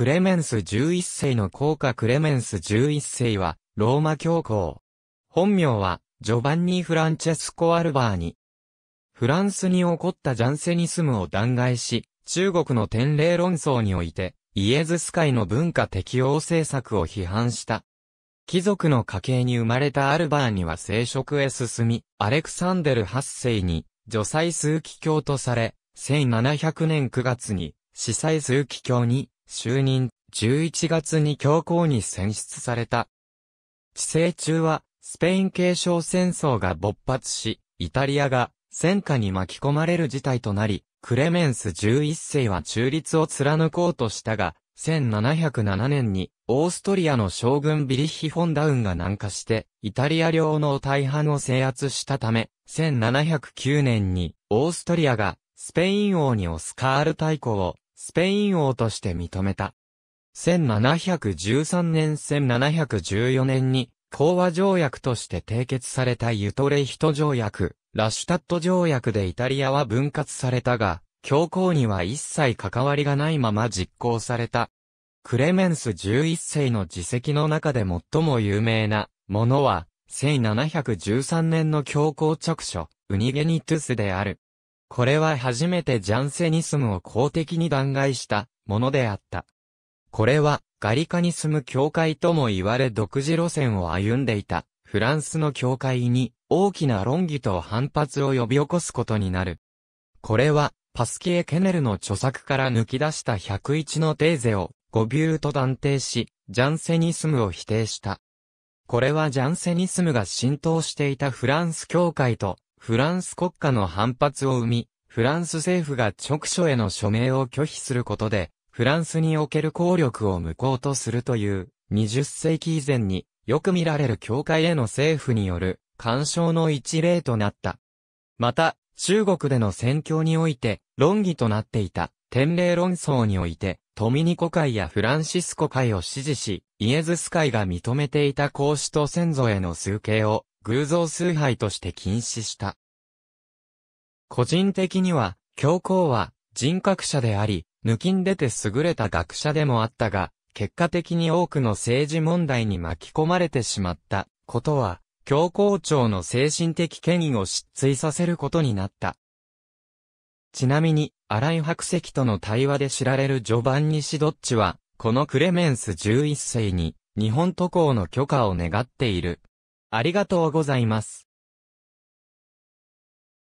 クレメンス11世の効果クレメンス11世は、ローマ教皇。本名は、ジョバンニ・フランチェスコ・アルバーニ。フランスに起こったジャンセニスムを弾劾し、中国の天霊論争において、イエズス会の文化適応政策を批判した。貴族の家系に生まれたアルバーニは聖職へ進み、アレクサンデル8世に、除祭枢機卿とされ、1700年9月に、司祭枢機卿に、就任、11月に教皇に選出された。治世中は、スペイン継承戦争が勃発し、イタリアが戦火に巻き込まれる事態となり、クレメンス11世は中立を貫こうとしたが、1707年にオーストリアの将軍ビリッヒ・フォンダウンが南下して、イタリア領の大半を制圧したため、1709年にオーストリアがスペイン王にオスカール大公をスペイン王として認めた。1713年1714年に、講和条約として締結されたユトレヒト条約、ラシュタット条約でイタリアは分割されたが、教皇には一切関わりがないまま実行された。クレメンス11世の自責の中で最も有名なものは、1713年の教皇直書、ウニゲニトゥスである。これは初めてジャンセニスムを公的に弾劾したものであった。これはガリカニスム教会とも言われ独自路線を歩んでいたフランスの教会に大きな論議と反発を呼び起こすことになる。これはパスキエ・ケネルの著作から抜き出した101のテーゼを語ビューと断定し、ジャンセニスムを否定した。これはジャンセニスムが浸透していたフランス教会とフランス国家の反発を生み、フランス政府が直所への署名を拒否することで、フランスにおける効力を無効とするという、20世紀以前によく見られる教会への政府による干渉の一例となった。また、中国での宣教において論議となっていた天霊論争において、トミニコ会やフランシスコ会を支持し、イエズス会が認めていた孔子と先祖への崇敬を偶像崇拝として禁止した。個人的には、教皇は人格者であり、抜きん出て優れた学者でもあったが、結果的に多くの政治問題に巻き込まれてしまったことは、教皇庁の精神的権威を失墜させることになった。ちなみに、荒井白石との対話で知られるジョバンニ・シドッチは、このクレメンス11世に、日本渡航の許可を願っている。ありがとうございます。